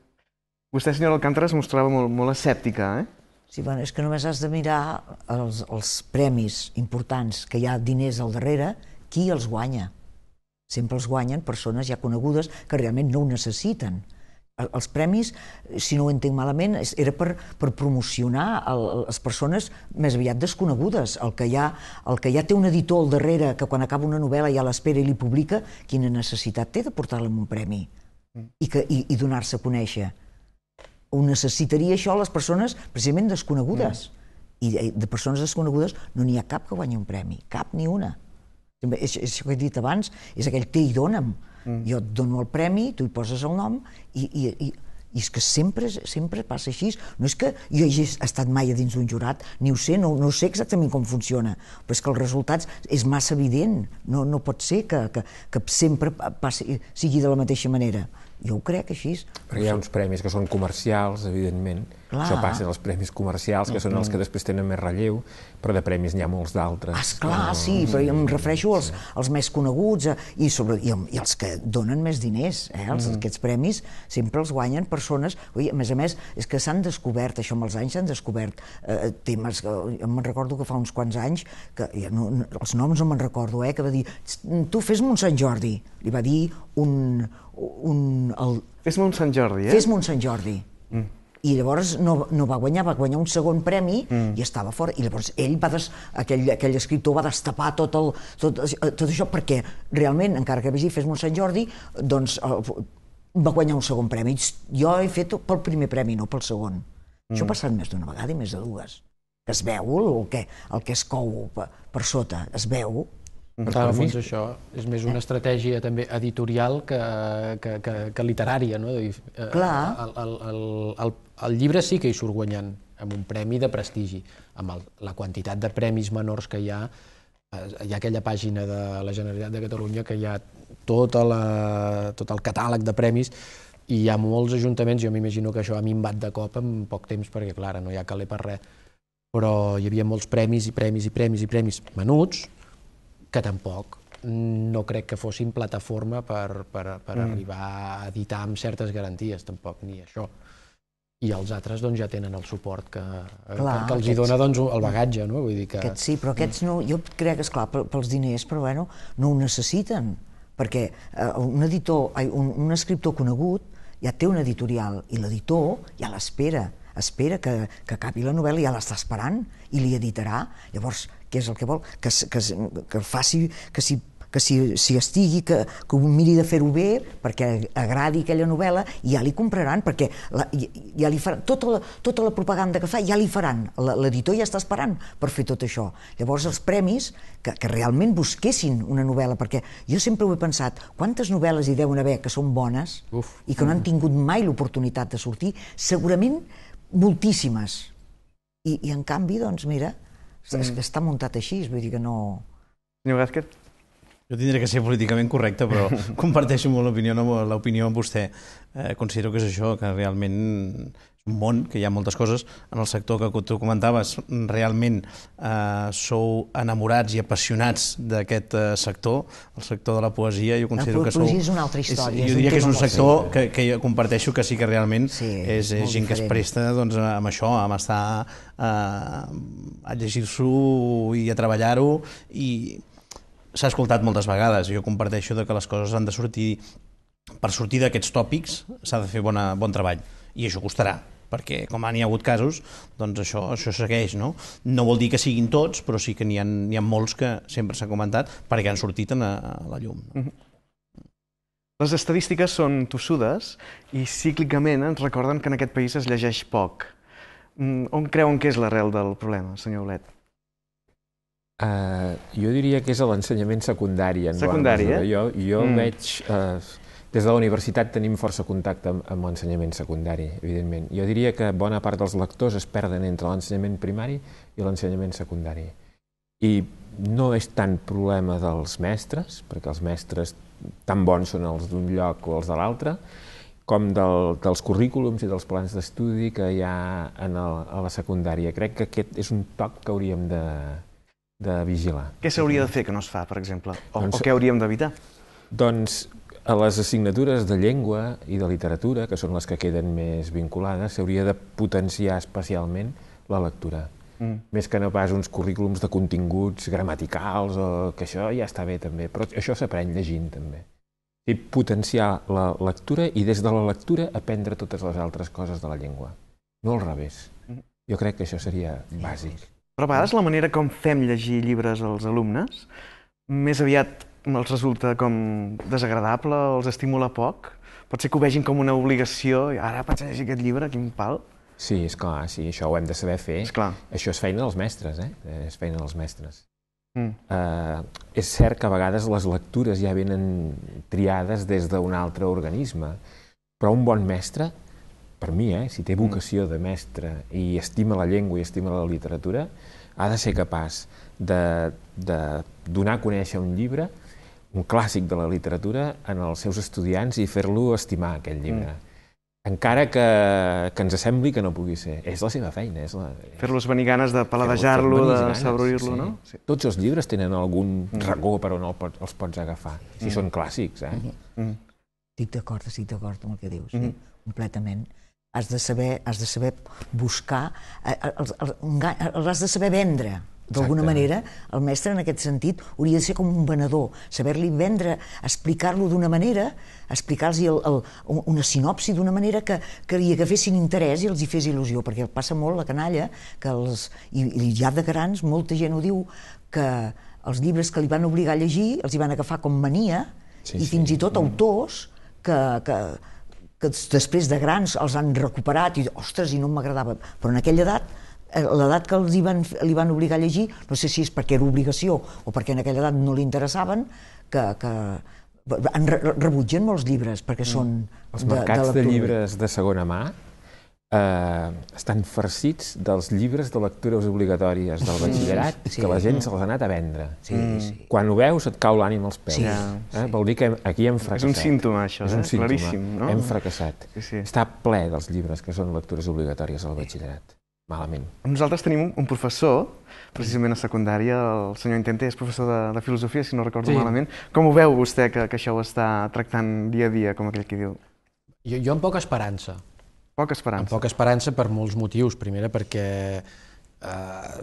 Vostè, senyora Alcántara, es mostrava molt, molt escèptica, eh? Sí, bueno, és que només has de mirar els, els premis importants que hi ha diners al darrere, qui els guanya. Sempre els guanyen persones ja conegudes que realment no ho necessiten. Els premis, si no ho entenc malament, era per, per promocionar el, les persones més aviat desconegudes. El que, ja, el que ja té un editor al darrere, que quan acaba una novel·la ja l'espera i li publica, quina necessitat té de portar-la amb un premi i, que, i, i donar-se a conèixer? Ho necessitaria això les persones precisament desconegudes. Mm. I de persones desconegudes no n'hi ha cap que guanyi un premi, cap ni una. És, és el que he dit abans, és aquell té i dóna'm. Mm. Jo et dono el premi, tu hi poses el nom i, i, i, i és que sempre, sempre passa així. No és que jo hagi estat mai a dins d'un jurat, ni ho sé, no, no sé exactament com funciona, però és que els resultats és massa evident. No, no pot ser que, que, que sempre passi, sigui de la mateixa manera. Jo ho crec així. Perquè hi ha uns premis que són comercials, evidentment. Clar. Això passa en els premis comercials, que són els que després tenen més relleu, però de premis n'hi ha molts d'altres. Ah, esclar, no... sí, però jo em refereixo als, sí. als més coneguts eh, i, sobre, i, i els que donen més diners. Eh? Els, mm. Aquests premis sempre els guanyen persones... Ui, a més a més, és que s'han descobert, això amb els anys, s'han descobert eh, temes... Que, jo me'n recordo que fa uns quants anys, que ja no, els noms no me'n recordo, eh, que va dir tu fes-me un Sant Jordi. Li va dir un, un... El... Fes-me un Sant Jordi, eh? Fes-me un Sant Jordi. Mm. I llavors no, no va guanyar, va guanyar un segon premi mm. i estava fora. I llavors ell va des, aquell, aquell escriptor va destapar tot, el, tot, tot això perquè realment, encara que vegi Fes-me un Sant Jordi, doncs eh, va guanyar un segon premi. Jo he fet pel primer premi, no pel segon. Mm. Això ha passat més d'una vegada i més de dues. Que es veu el que, el que es cou per, per sota, es veu. Mhm. Per tant, al fons, això és més una estratègia també editorial que, que, que, que literària. No? Dir, eh, Clar. El, el, el, el, llibre sí que hi surt guanyant, amb un premi de prestigi. Amb el, la quantitat de premis menors que hi ha, eh, hi ha aquella pàgina de la Generalitat de Catalunya que hi ha tota la, tot el catàleg de premis i hi ha molts ajuntaments, jo m'imagino que això ha minvat de cop en poc temps, perquè, clar, no hi ha caler per res, però hi havia molts premis i premis i premis i premis menuts, que tampoc no crec que fossin plataforma per, per, per mm. arribar a editar amb certes garanties, tampoc, ni això. I els altres doncs, ja tenen el suport que, eh, clar, que, els hi dona doncs, el bagatge. No? Vull dir que... Aquests sí, però aquests no, jo crec, que esclar, pels diners, però bueno, no ho necessiten, perquè eh, un editor, un, un escriptor conegut ja té un editorial i l'editor ja l'espera espera que, que acabi la novel·la, i ja l'està esperant i li editarà. Llavors, que és el que vol, que, que, que faci, que s'hi que si, si estigui, que, que miri de fer-ho bé perquè agradi aquella novel·la i ja li compraran, perquè la, ja, ja li faran, tota, la, tota la propaganda que fa ja li faran, l'editor ja està esperant per fer tot això. Llavors els premis que, que realment busquessin una novel·la, perquè jo sempre ho he pensat, quantes novel·les hi deuen haver que són bones Uf. i que no han tingut mai l'oportunitat de sortir, segurament moltíssimes. I, I en canvi, doncs mira, Mm. És que està muntat així, vull dir que no... Senyor Vázquez? Jo tindré que ser políticament correcte, però comparteixo molt l'opinió amb vostè. Eh, considero que és això, que realment món, que hi ha moltes coses, en el sector que tu comentaves, realment eh, sou enamorats i apassionats d'aquest eh, sector, el sector de la poesia, jo considero que sou... La poesia és una altra història. És, jo diria que és un sector sí. que, que jo comparteixo que sí que realment sí, és, és gent diferent. que es presta doncs, amb això, amb estar eh, a llegir-s'ho i a treballar-ho, i s'ha escoltat moltes vegades, jo comparteixo de que les coses han de sortir per sortir d'aquests tòpics s'ha de fer bona, bon treball i això costarà, perquè com hi ha hagut casos, doncs això, això segueix. No? no vol dir que siguin tots, però sí que n'hi ha, ha molts que sempre s'ha comentat perquè han sortit a, a la llum. No? Mm -hmm. Les estadístiques són tossudes i cíclicament ens recorden que en aquest país es llegeix poc. Mm, on creuen que és l'arrel del problema, senyor Olet? Uh, eh, jo diria que és a l'ensenyament secundari. En secundari, eh? eh? Jo, jo mm. veig... Uh, des de la universitat tenim força contacte amb, l'ensenyament secundari, evidentment. Jo diria que bona part dels lectors es perden entre l'ensenyament primari i l'ensenyament secundari. I no és tant problema dels mestres, perquè els mestres tan bons són els d'un lloc o els de l'altre, com del, dels currículums i dels plans d'estudi que hi ha en el, a la secundària. Crec que aquest és un toc que hauríem de, de vigilar. Què s'hauria de fer que no es fa, per exemple? O, doncs, o què hauríem d'evitar? Doncs a les assignatures de llengua i de literatura, que són les que queden més vinculades, s'hauria de potenciar especialment la lectura. Mm. Més que no pas uns currículums de continguts gramaticals, o que això ja està bé també, però això s'aprèn llegint també. I potenciar la lectura i des de la lectura aprendre totes les altres coses de la llengua. No al revés. Mm. Jo crec que això seria bàsic. Però a vegades la manera com fem llegir llibres als alumnes més aviat els resulta com desagradable els estimula poc? Pot ser que ho vegin com una obligació i ara vaig llegir aquest llibre, quin pal. Sí, és clar, sí, això ho hem de saber fer. És clar. Això és feina dels mestres, eh? És feina dels mestres. Mm. Eh, és cert que a vegades les lectures ja venen triades des d'un altre organisme, però un bon mestre, per mi, eh, si té mm. vocació de mestre i estima la llengua i estima la literatura, ha de ser capaç de, de donar a conèixer un llibre un clàssic de la literatura en els seus estudiants i fer-lo estimar aquest llibre. Mm. Encara que, que ens sembli que no pugui ser. És la seva feina. És la... Fer-los venir ganes de paladejar-lo, de sabrorir-lo, sí. no? Sí. Tots els llibres tenen algun mm. racó per on el pot, els pots agafar, si mm. són clàssics, eh? Mm. Mm. Estic d'acord, estic d'acord amb el que dius, mm. sí, completament has de saber, has de saber buscar, els, els, els, els has de saber vendre. D'alguna manera, el mestre en aquest sentit hauria de ser com un venedor, saber-li vendre, explicar-lo d'una manera, explicar-los una sinopsi d'una manera que, que hi agafessin interès i els hi fes il·lusió, perquè passa molt la canalla, que els, i, i ja de grans molta gent ho diu, que els llibres que li van obligar a llegir els hi van agafar com mania, sí, i sí. fins i tot mm. autors que, que, que després de grans els han recuperat i, ostres, i no m'agradava. Però en aquella edat Eh, l'edat que els hi van, li van obligar a llegir, no sé si és perquè era obligació o perquè en aquella edat no li interessaven, que, que en re, rebutgen molts llibres perquè mm. són mm. Els mercats de, de, de llibres de segona mà eh, estan farcits dels llibres de lectures obligatòries del batxillerat sí, que la gent mm. se'ls ha anat a vendre. Sí, mm. sí. Quan ho veus et cau l'ànim als peus. Sí, eh? Vol dir que aquí hem fracassat. És un símptoma, això, és un eh? símptoma. claríssim. No? Hem fracassat. Sí, sí. Està ple dels llibres que són lectures obligatòries al batxillerat malament. Nosaltres tenim un professor, precisament a secundària, el senyor Intente, és professor de, de filosofia, si no recordo sí. malament. Com ho veu vostè que, que això ho està tractant dia a dia, com aquell que diu? Jo, jo amb poca esperança. Poca esperança. Amb poca esperança per molts motius. Primera, perquè eh,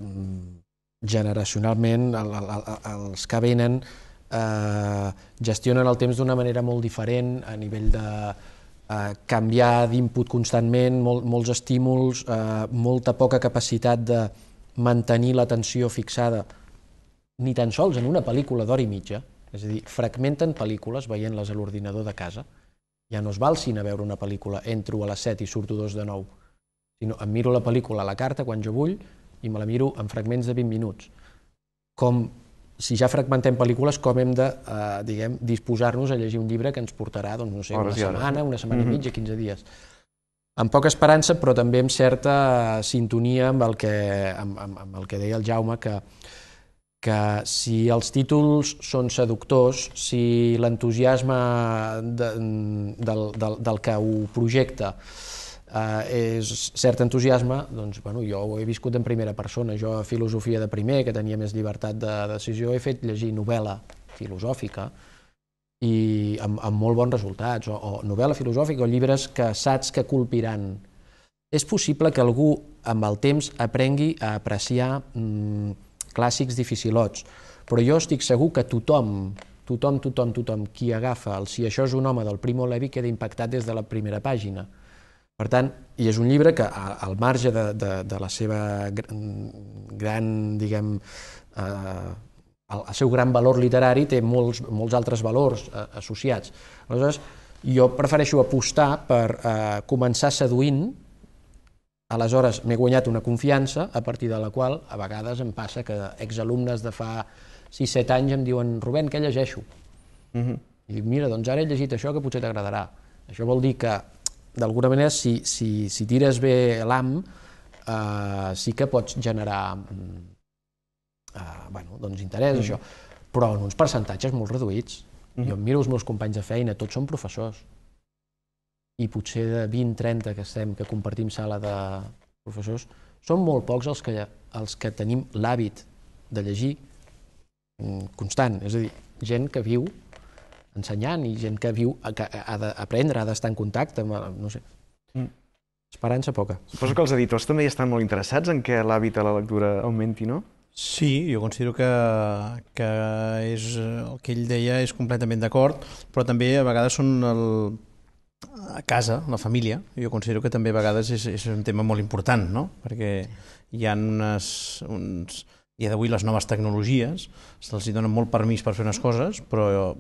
generacionalment el, el, el, els que venen eh, gestionen el temps d'una manera molt diferent a nivell de, Eh, canviar d'input constantment, mol, molts estímuls, eh, molta poca capacitat de mantenir l'atenció fixada, ni tan sols en una pel·lícula d'hora i mitja, és a dir, fragmenten pel·lícules veient-les a l'ordinador de casa, ja no es val si a veure una pel·lícula, entro a les 7 i surto dos de nou, sinó em miro la pel·lícula a la carta quan jo vull i me la miro en fragments de 20 minuts. Com si ja fragmentem pel·lícules, com hem de, eh, diguem, disposar-nos a llegir un llibre que ens portarà, doncs, no sé, hores una setmana, una setmana mm -hmm. i mhm. mitja, 15 dies. Amb poca esperança, però també amb certa eh, sintonia amb el que, amb, amb, amb el que deia el Jaume, que, que si els títols són seductors, si l'entusiasme de, mm, del, del, del que ho projecta eh, és cert entusiasme, doncs, bueno, jo ho he viscut en primera persona. Jo a filosofia de primer, que tenia més llibertat de decisió, he fet llegir novel·la filosòfica i amb, amb molt bons resultats, o, o novel·la filosòfica, o llibres que saps que colpiran. És possible que algú amb el temps aprengui a apreciar mm, clàssics dificilots, però jo estic segur que tothom, tothom, tothom, tothom qui agafa el Si això és un home del Primo Levi queda impactat des de la primera pàgina per tant, i és un llibre que, al marge de, de, de la seva gran, diguem, eh, el, el seu gran valor literari té molts, molts altres valors eh, associats. Aleshores, jo prefereixo apostar per eh, començar seduint, aleshores m'he guanyat una confiança, a partir de la qual a vegades em passa que exalumnes de fa 6-7 anys em diuen «Rubén, què llegeixo?» Uh mm-hmm. -huh. I dic «Mira, doncs ara he llegit això que potser t'agradarà». Això vol dir que d'alguna manera, si, si, si tires bé l'AM, eh, sí que pots generar eh, bueno, doncs interès, mm. això, però en uns percentatges molt reduïts. Mm. Jo miro els meus companys de feina, tots són professors, i potser de 20-30 que estem, que compartim sala de professors, són molt pocs els que, els que tenim l'hàbit de llegir mm, constant, és a dir, gent que viu ensenyant i gent que viu, que ha d'aprendre, ha d'estar en contacte amb, no sé. Mm. Esperança poca. Suposo que els editors també hi estan molt interessats en que l'hàbit a la lectura augmenti, no? Sí, jo considero que, que és, el que ell deia és completament d'acord, però també a vegades són el, a casa, la família, jo considero que també a vegades és, és un tema molt important, no? Perquè hi ha unes, uns, i d'avui les noves tecnologies se'ls donen molt permís per fer unes coses, però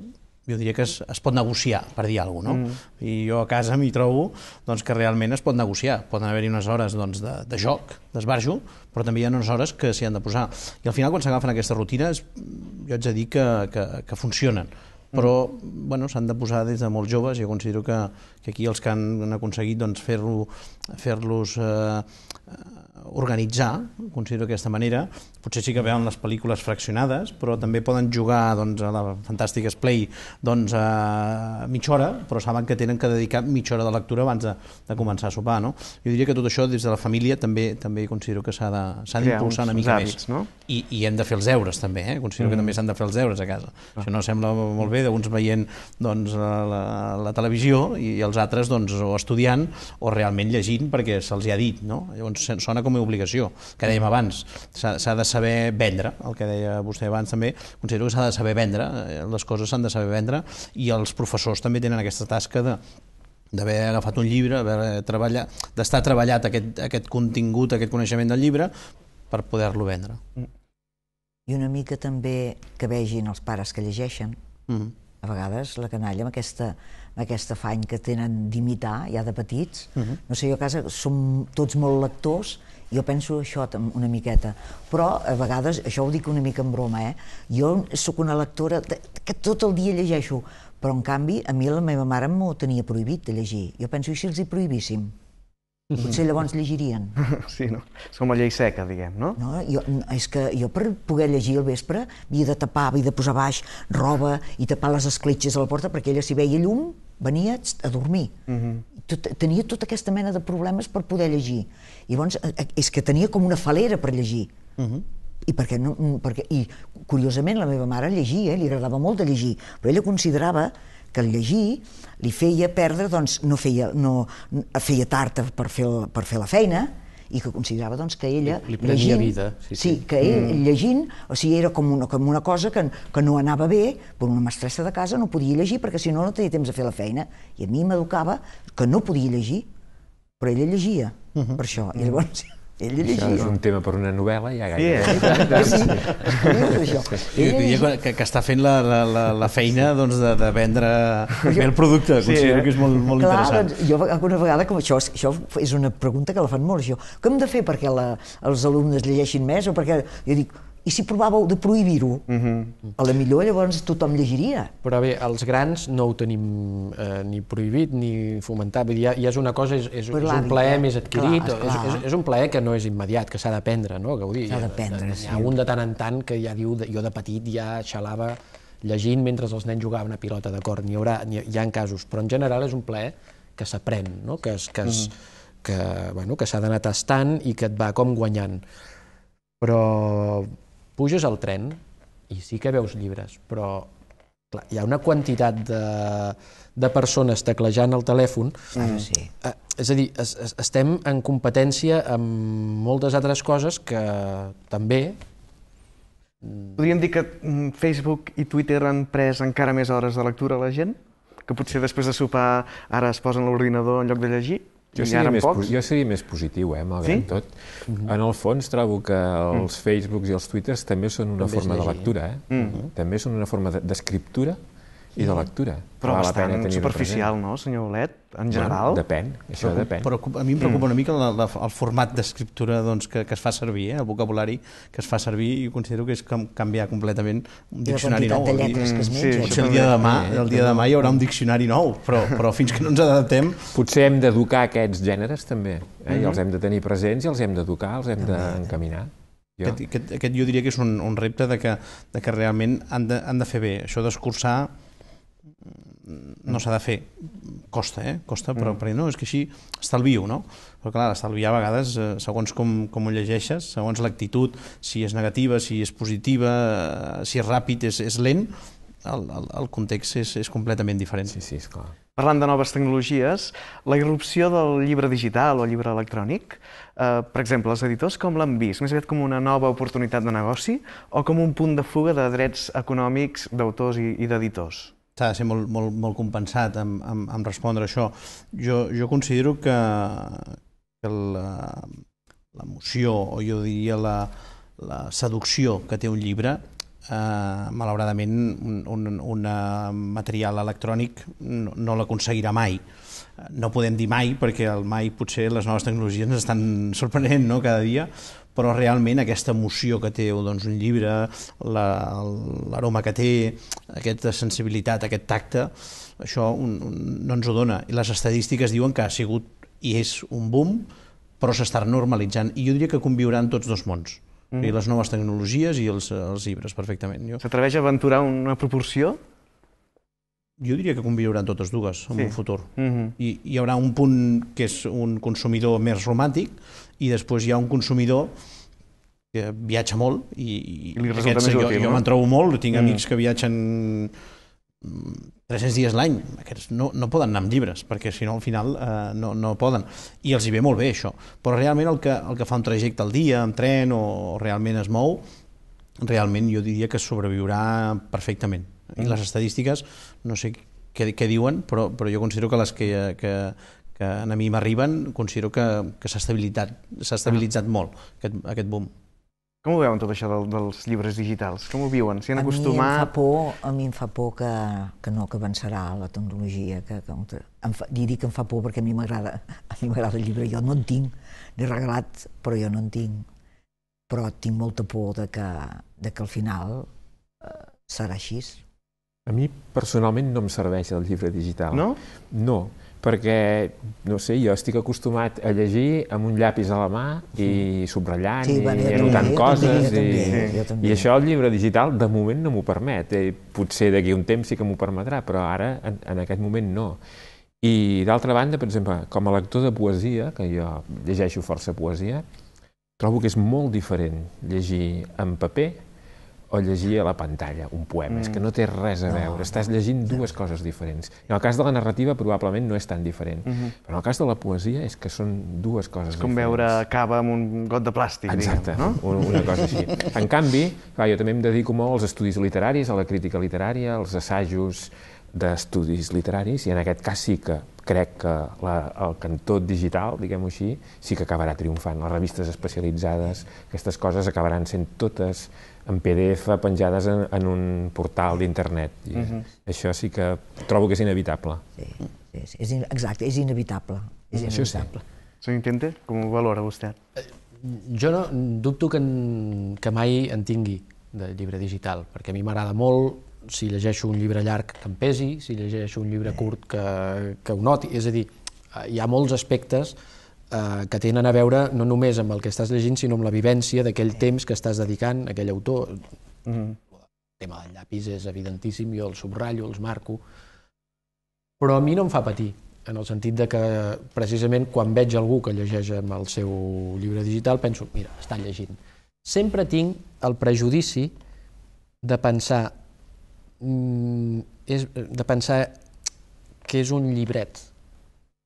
jo diria que es, es pot negociar, per dir alguna cosa, no? Mm. I jo a casa m'hi trobo doncs, que realment es pot negociar. Poden haver-hi unes hores doncs, de, de joc, d'esbarjo, però també hi ha unes hores que s'hi han de posar. I al final, quan s'agafen aquestes rutines, jo haig de dir que, que, que funcionen però bueno, s'han de posar des de molt joves, jo considero que, que aquí els que han aconseguit doncs, fer-los fer, eh, -lo, fer eh, organitzar, considero d'aquesta manera, potser sí que veuen les pel·lícules fraccionades, però també poden jugar doncs, a la Fantàstic Play doncs, a mitja hora, però saben que tenen que dedicar mitja hora de lectura abans de, de començar a sopar. No? Jo diria que tot això des de la família també també considero que s'ha d'impulsar una mica hàbits, més. No? I, I hem de fer els deures també, eh? considero mm. que també s'han de fer els deures a casa. Ah. Això no sembla molt bé d'uns veient doncs, la, la televisió i, els altres doncs, o estudiant o realment llegint perquè se'ls ha dit. No? Llavors sona com a obligació, que dèiem abans, s'ha de saber saber vendre, el que deia vostè abans també, considero que s'ha de saber vendre, eh, les coses s'han de saber vendre i els professors també tenen aquesta tasca de d'haver agafat un llibre, d'estar treballat aquest, aquest contingut, aquest coneixement del llibre, per poder-lo vendre. I una mica també que vegin els pares que llegeixen. Mm -hmm. A vegades la canalla amb aquesta, amb aquest afany que tenen d'imitar ja de petits, mm -hmm. no sé, jo a casa som tots molt lectors jo penso això una miqueta, però a vegades, això ho dic una mica en broma, eh? jo sóc una lectora de, que tot el dia llegeixo, però en canvi a mi la meva mare m'ho tenia prohibit de llegir. Jo penso, que si els hi prohibíssim? Potser llavors llegirien. Sí, no? És com a llei seca, diguem, no? No, jo, és que jo per poder llegir al vespre havia de tapar, havia de posar baix roba i tapar les escletxes a la porta perquè ella si veia llum venia a dormir. Uh mhm. -huh. Tot, tenia tota aquesta mena de problemes per poder llegir. I llavors, eh, eh, és que tenia com una falera per llegir. Uh mhm. -huh. I, perquè no, mm, perquè, I, curiosament, la meva mare llegia, eh? li agradava molt de llegir, però ella considerava que el llegir li feia perdre, doncs, no feia, no, mm, feia tard per fer, per fer la feina, i que considerava doncs, que ella... Li, li llegint, vida. Sí, sí. sí que ell, mm. llegint, o sigui, era com una, com una cosa que, que no anava bé, però una mestressa de casa no podia llegir perquè si no no tenia temps de fer la feina. I a mi m'educava que no podia llegir, però ella llegia. -huh. Mm-hmm. per això. I mm-hmm. llavors ell llegia. Això és un tema per una novel·la, ja gaire. Sí, eh? sí, sí. sí. sí. sí. que, que està fent la, la, la feina doncs, de, de vendre bé el producte, sí, considero eh? que és molt, molt Clar, interessant. Doncs, jo alguna vegada, com això, això és una pregunta que la fan molt, això. Què hem de fer perquè la, els alumnes llegeixin més? O perquè, jo dic, i si provàveu de prohibir-ho, uh mhm. -huh. a la millor llavors tothom llegiria. Però bé, els grans no ho tenim eh, ni prohibit ni fomentat, vull dir, ja, ja és una cosa, és, és, és un plaer més adquirit, clar, és, és, és un plaer que no és immediat, que s'ha d'aprendre, no? Gaudir. S'ha d'aprendre, sí. Hi ha un de tant en tant que ja diu, jo de petit ja xalava llegint mentre els nens jugaven a pilota, d'acord, n'hi haurà, hi ha casos, però en general és un plaer que s'aprèn, no? que, es, que, es, uh mhm. -huh que, bueno, que s'ha d'anar tastant i que et va com guanyant. Però puges al tren i sí que veus llibres, però clar, hi ha una quantitat de, de persones teclejant el telèfon. Ah, mm. Sí. Eh, és a dir, es, es, estem en competència amb moltes altres coses que també... Mm, Podríem dir que mm, Facebook i Twitter han pres encara més hores de lectura a la gent? Que potser després de sopar ara es posen l'ordinador en lloc de llegir? Jo seria, més, jo seria més positiu, eh, malgrat sí? tot. Mm -hmm. En el fons trobo que mm. els mm. Facebooks i els Twitters també són una també forma de lectura, eh? Mm -hmm. també són una forma d'escriptura i de lectura. Però Val bastant la superficial, no, senyor Olet, en general? Bueno, depèn, això però, depèn. Però a mi em preocupa mm. una mica la, la, el format d'escriptura doncs, que, que es fa servir, eh, el vocabulari que es fa servir, i considero que és com canviar completament un diccionari nou. I la quantitat de lletres que es mm, menja. Sí, potser el dia, de demà, el dia de demà hi haurà un diccionari nou, però, però fins que no ens adaptem... Potser hem d'educar aquests gèneres, també, eh, mm i mm-hmm. els hem de tenir presents, i els hem d'educar, els hem ah, d'encaminar. Eh. Jo. Aquest, aquest, aquest jo diria que és un, un repte de que, de que realment han de, han de fer bé. Això d'escurçar no s'ha de fer, costa, eh? costa, però, mm. perquè no, és que així estalvio, no? Però clar, estalviar a vegades, eh, segons com, com ho llegeixes, segons l'actitud, si és negativa, si és positiva, eh, si és ràpid, és, és lent, el, el, el context és, és completament diferent. Sí, sí, esclar. Parlant de noves tecnologies, la irrupció del llibre digital o llibre electrònic, eh, per exemple, els editors com l'han vist? Més aviat com una nova oportunitat de negoci o com un punt de fuga de drets econòmics d'autors i, i d'editors? s'ha de ser molt, molt, molt compensat amb, amb, amb respondre això. Jo, jo considero que, que l'emoció, o jo diria la, la seducció que té un llibre, eh, malauradament un, un, un material electrònic no, no l'aconseguirà mai. No podem dir mai, perquè el mai potser les noves tecnologies ens estan sorprenent no? cada dia, però realment aquesta emoció que té doncs, un llibre, l'aroma la, que té, aquesta sensibilitat, aquest tacte, això un, un, no ens ho dona. I les estadístiques diuen que ha sigut i és un boom, però s'està normalitzant. I jo diria que conviuran tots dos mons. Mm. I les noves tecnologies i els, els llibres, perfectament. Jo... S'atreveix a aventurar una proporció? jo diria que conviuran totes dues en sí. un futur. Mm -hmm. I hi haurà un punt que és un consumidor més romàntic i després hi ha un consumidor que viatja molt i, i, I li resulta aquests, més útil, jo, jo no? me'n trobo molt, tinc mm. amics que viatgen 300 mm, dies l'any, aquests no, no poden anar amb llibres, perquè si no al final eh, no, no poden, i els hi ve molt bé això, però realment el que, el que fa un trajecte al dia, en tren o, o realment es mou, realment jo diria que sobreviurà perfectament. I les estadístiques, no sé què, què diuen, però, però jo considero que les que, que, que a mi m'arriben, considero que, que s'ha estabilitzat, ah. estabilitzat molt aquest, aquest boom. Com ho veuen tot això del, dels llibres digitals? Com ho viuen? S'hi han acostumat? A mi em fa por, a mi em fa por que, que no, que avançarà la tecnologia. Que, que em fa, li dic que em fa por perquè a mi m'agrada a mi m'agrada el llibre, jo no en tinc. L'he regalat, però jo no en tinc. Però tinc molta por de que, de que al final eh, serà així. A mi personalment no em serveix el llibre digital. No? No, perquè, no sé, jo estic acostumat a llegir amb un llapis a la mà i subratllant sí, bueno, i anotant també, coses. Jo i, també, jo també. I això el llibre digital de moment no m'ho permet. Eh, potser d'aquí un temps sí que m'ho permetrà, però ara en, en aquest moment no. I d'altra banda, per exemple, com a lector de poesia, que jo llegeixo força poesia, trobo que és molt diferent llegir en paper o llegir a la pantalla un poema. Mm. És que mm. no té res a veure, no. estàs llegint dues coses diferents. I en el cas de la narrativa probablement no és tan diferent, mm -hmm. però en el cas de la poesia és que són dues coses diferents. És com diferents. veure cava amb un got de plàstic, Exacte, diguem, no? Una, una cosa així. En canvi, clar, jo també em dedico molt als estudis literaris, a la crítica literària, als assajos d'estudis literaris, i en aquest cas sí que crec que la, el cantó digital, diguem-ho així, sí que acabarà triomfant. Les revistes especialitzades, aquestes coses acabaran sent totes en PDF penjades en, en un portal d'internet. Uh mhm. -huh. Mhm. Això sí que trobo que és inevitable. Sí, és, és, exacte, és inevitable. És inevitable. sí. Senyor Intente, com ho valora vostè? Eh, jo no dubto que, en, que mai en tingui de llibre digital, perquè a mi m'agrada molt si llegeixo un llibre llarg que em pesi, si llegeixo un llibre curt que, que ho noti. És a dir, eh, hi ha molts aspectes eh, que tenen a veure no només amb el que estàs llegint, sinó amb la vivència d'aquell temps que estàs dedicant a aquell autor. Mm -hmm. El tema del llapis és evidentíssim, jo el subratllo, els marco, però a mi no em fa patir, en el sentit de que precisament quan veig algú que llegeix amb el seu llibre digital penso, mira, està llegint. Sempre tinc el prejudici de pensar mm, és, de pensar que és un llibret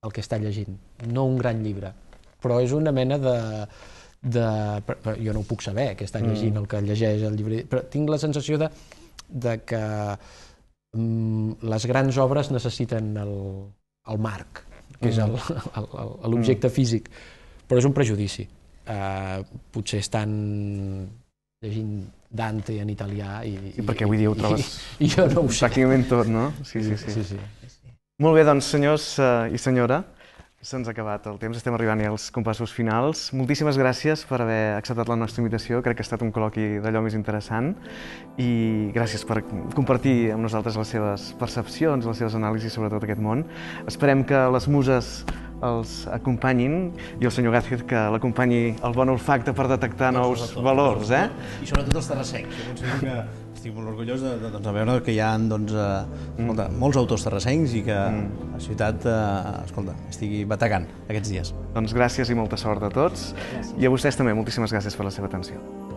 el que està llegint, no un gran llibre, però és una mena de... de jo no ho puc saber, que estan mm. llegint mm. el que llegeix el llibre, però tinc la sensació de, de que mm, les grans obres necessiten el, el marc, que és mm. l'objecte mm. físic, però és un prejudici. Uh, potser estan llegint Dante en italià i... Sí, perquè avui dia ho trobes i, i jo no ho sé. pràcticament tot, no? Sí sí sí. sí, sí, sí. Molt bé, doncs, senyors uh, i senyora, Se'ns ha acabat el temps, estem arribant ja als compassos finals. Moltíssimes gràcies per haver acceptat la nostra invitació, crec que ha estat un col·loqui d'allò més interessant i gràcies per compartir amb nosaltres les seves percepcions, les seves anàlisis sobre tot aquest món. Esperem que les muses els acompanyin i el senyor Gàcid que l'acompanyi el bon olfacte per detectar nous valors, eh? I sobretot els que Jo considero que estic molt orgullós de, de, doncs, de veure que hi ha doncs, eh, mm. escolta, mm. molts autors terrassencs i que mm. la ciutat eh, escolta, estigui batacant aquests dies. Doncs gràcies i molta sort a tots gràcies. i a vostès també moltíssimes gràcies per la seva atenció.